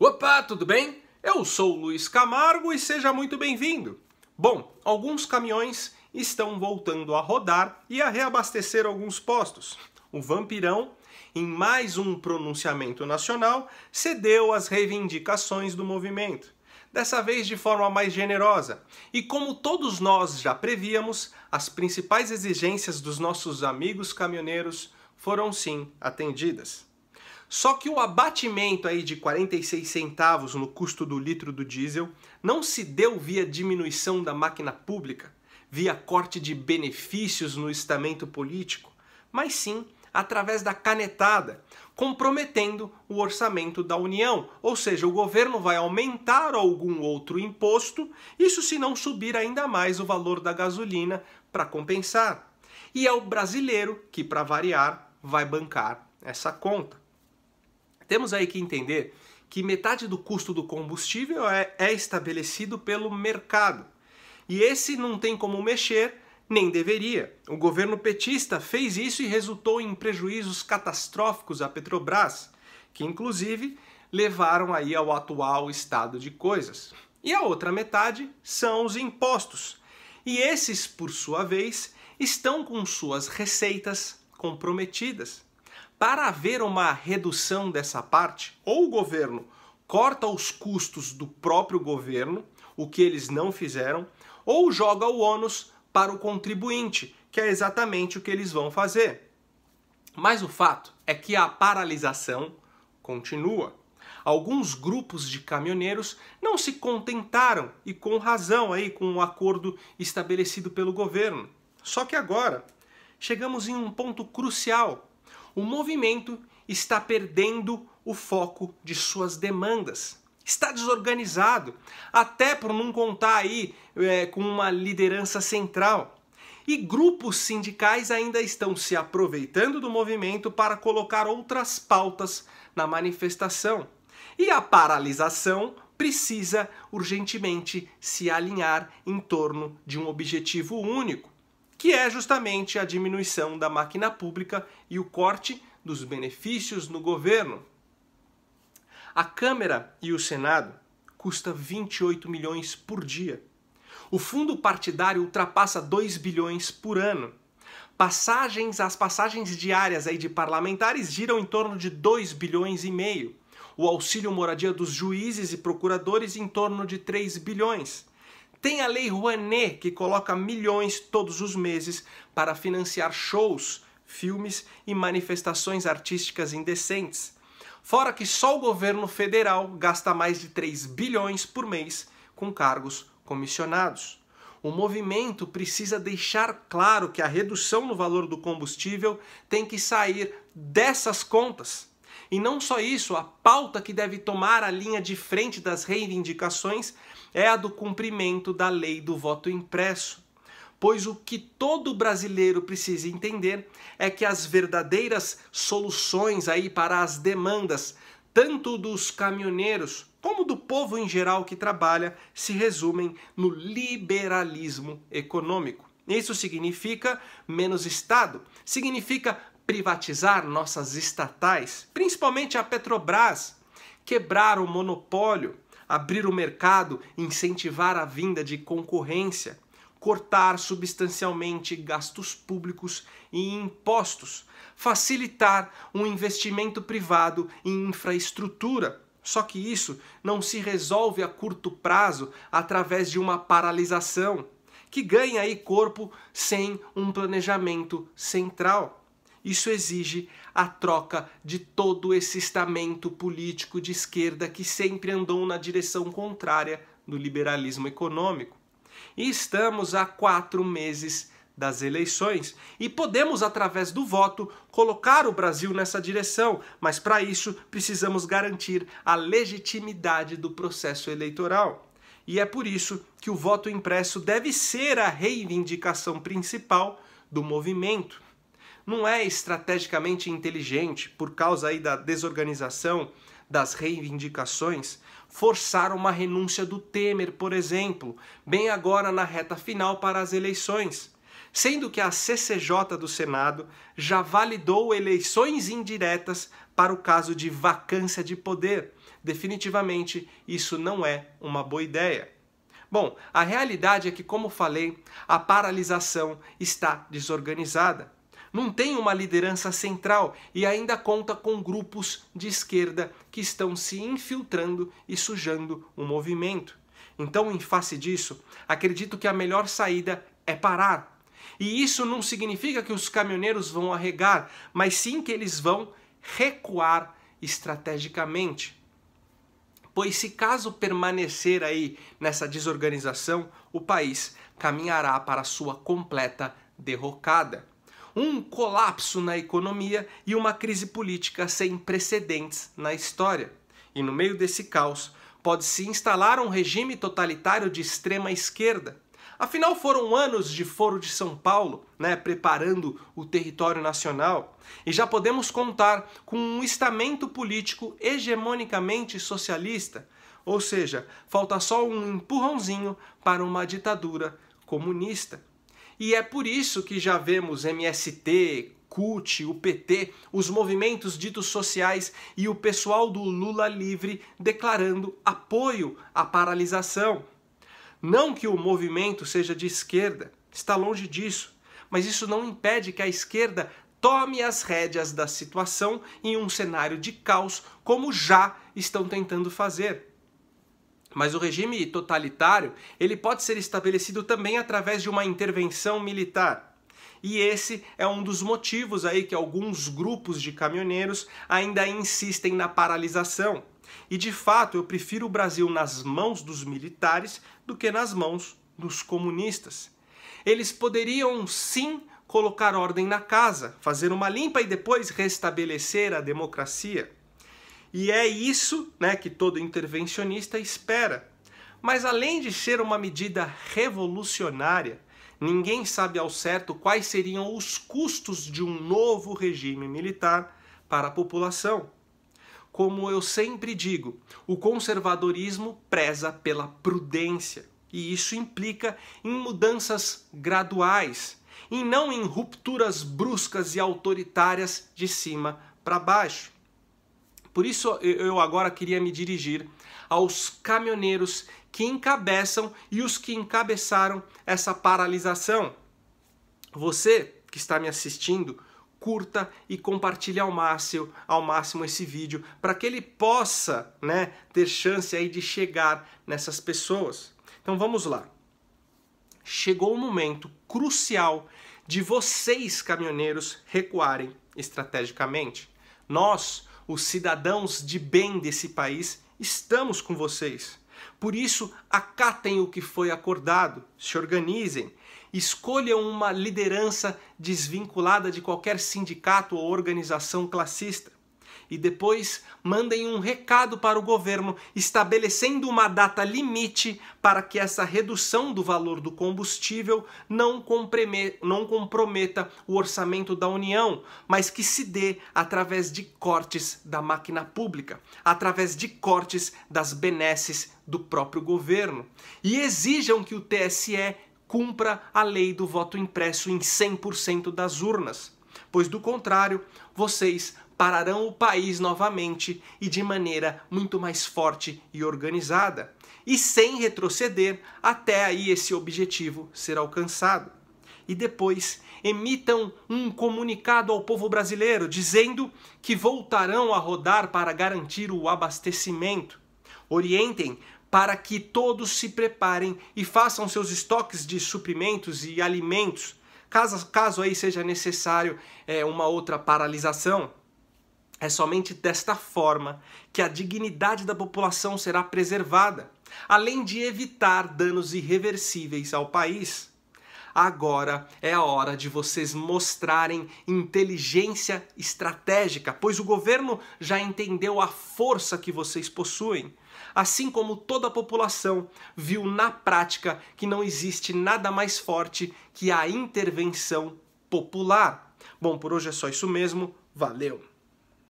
Opa, tudo bem? Eu sou Luiz Camargo e seja muito bem-vindo. Bom, alguns caminhões estão voltando a rodar e a reabastecer alguns postos. O Vampirão, em mais um pronunciamento nacional, cedeu às reivindicações do movimento. Dessa vez de forma mais generosa. E como todos nós já prevíamos, as principais exigências dos nossos amigos caminhoneiros foram sim atendidas. Só que o abatimento aí de 46 centavos no custo do litro do diesel não se deu via diminuição da máquina pública, via corte de benefícios no estamento político, mas sim através da canetada, comprometendo o orçamento da União, ou seja, o governo vai aumentar algum outro imposto, isso se não subir ainda mais o valor da gasolina para compensar. E é o brasileiro que, para variar, vai bancar essa conta. Temos aí que entender que metade do custo do combustível é, é estabelecido pelo mercado. E esse não tem como mexer, nem deveria. O governo petista fez isso e resultou em prejuízos catastróficos à Petrobras, que inclusive levaram aí ao atual estado de coisas. E a outra metade são os impostos. E esses, por sua vez, estão com suas receitas comprometidas. Para haver uma redução dessa parte, ou o governo corta os custos do próprio governo, o que eles não fizeram, ou joga o ônus para o contribuinte, que é exatamente o que eles vão fazer. Mas o fato é que a paralisação continua. Alguns grupos de caminhoneiros não se contentaram e com razão aí com o um acordo estabelecido pelo governo. Só que agora chegamos em um ponto crucial o movimento está perdendo o foco de suas demandas. Está desorganizado, até por não contar aí é, com uma liderança central e grupos sindicais ainda estão se aproveitando do movimento para colocar outras pautas na manifestação. E a paralisação precisa urgentemente se alinhar em torno de um objetivo único que é justamente a diminuição da máquina pública e o corte dos benefícios no governo. A Câmara e o Senado custa 28 milhões por dia. O fundo partidário ultrapassa 2 bilhões por ano. Passagens, as passagens diárias aí de parlamentares giram em torno de 2 bilhões e meio. O auxílio moradia dos juízes e procuradores em torno de 3 bilhões. Tem a Lei Rouanet, que coloca milhões todos os meses para financiar shows, filmes e manifestações artísticas indecentes. Fora que só o governo federal gasta mais de 3 bilhões por mês com cargos comissionados. O movimento precisa deixar claro que a redução no valor do combustível tem que sair dessas contas. E não só isso, a pauta que deve tomar a linha de frente das reivindicações é a do cumprimento da lei do voto impresso. Pois o que todo brasileiro precisa entender é que as verdadeiras soluções aí para as demandas, tanto dos caminhoneiros como do povo em geral que trabalha, se resumem no liberalismo econômico. Isso significa menos Estado, significa privatizar nossas estatais, principalmente a Petrobras, quebrar o monopólio, abrir o mercado, incentivar a vinda de concorrência, cortar substancialmente gastos públicos e impostos, facilitar um investimento privado em infraestrutura. Só que isso não se resolve a curto prazo através de uma paralisação, que ganha aí corpo sem um planejamento central. Isso exige a troca de todo esse estamento político de esquerda que sempre andou na direção contrária do liberalismo econômico. E estamos há quatro meses das eleições e podemos, através do voto, colocar o Brasil nessa direção, mas para isso precisamos garantir a legitimidade do processo eleitoral. E é por isso que o voto impresso deve ser a reivindicação principal do movimento não é estrategicamente inteligente, por causa aí da desorganização das reivindicações, forçar uma renúncia do Temer, por exemplo, bem agora na reta final para as eleições. Sendo que a CCJ do Senado já validou eleições indiretas para o caso de vacância de poder. Definitivamente, isso não é uma boa ideia. Bom, a realidade é que, como falei, a paralisação está desorganizada não tem uma liderança central e ainda conta com grupos de esquerda que estão se infiltrando e sujando o movimento. Então, em face disso, acredito que a melhor saída é parar. E isso não significa que os caminhoneiros vão arregar, mas sim que eles vão recuar estrategicamente pois se caso permanecer aí nessa desorganização, o país caminhará para sua completa derrocada um colapso na economia e uma crise política sem precedentes na história. E no meio desse caos, pode se instalar um regime totalitário de extrema esquerda. Afinal, foram anos de Foro de São Paulo, né, preparando o território nacional, e já podemos contar com um estamento político hegemonicamente socialista, ou seja, falta só um empurrãozinho para uma ditadura comunista. E é por isso que já vemos MST, CUT, o PT, os movimentos ditos sociais e o pessoal do Lula livre declarando apoio à paralisação. Não que o movimento seja de esquerda, está longe disso, mas isso não impede que a esquerda tome as rédeas da situação em um cenário de caos, como já estão tentando fazer. Mas o regime totalitário, ele pode ser estabelecido também através de uma intervenção militar. E esse é um dos motivos aí que alguns grupos de caminhoneiros ainda insistem na paralisação. E de fato, eu prefiro o Brasil nas mãos dos militares do que nas mãos dos comunistas. Eles poderiam sim colocar ordem na casa, fazer uma limpa e depois restabelecer a democracia. E é isso né, que todo intervencionista espera. Mas além de ser uma medida revolucionária, ninguém sabe ao certo quais seriam os custos de um novo regime militar para a população. Como eu sempre digo, o conservadorismo preza pela prudência, e isso implica em mudanças graduais, e não em rupturas bruscas e autoritárias de cima para baixo. Por isso eu agora queria me dirigir aos caminhoneiros que encabeçam e os que encabeçaram essa paralisação. Você que está me assistindo, curta e compartilhe ao máximo, ao máximo esse vídeo para que ele possa, né, ter chance aí de chegar nessas pessoas. Então vamos lá. Chegou o momento crucial de vocês caminhoneiros recuarem estrategicamente. Nós os cidadãos de bem desse país, estamos com vocês. Por isso, acatem o que foi acordado, se organizem, escolham uma liderança desvinculada de qualquer sindicato ou organização classista e depois mandem um recado para o governo estabelecendo uma data limite para que essa redução do valor do combustível não, não comprometa o orçamento da União, mas que se dê através de cortes da máquina pública, através de cortes das benesses do próprio governo. E exijam que o TSE cumpra a lei do voto impresso em 100% das urnas, pois do contrário, vocês pararão o país novamente e de maneira muito mais forte e organizada, e sem retroceder até aí esse objetivo ser alcançado. E depois emitam um comunicado ao povo brasileiro dizendo que voltarão a rodar para garantir o abastecimento. Orientem para que todos se preparem e façam seus estoques de suprimentos e alimentos, caso, caso aí seja necessário é, uma outra paralisação. É somente desta forma que a dignidade da população será preservada, além de evitar danos irreversíveis ao país. Agora é a hora de vocês mostrarem inteligência estratégica, pois o governo já entendeu a força que vocês possuem. Assim como toda a população viu na prática que não existe nada mais forte que a intervenção popular. Bom, por hoje é só isso mesmo. Valeu!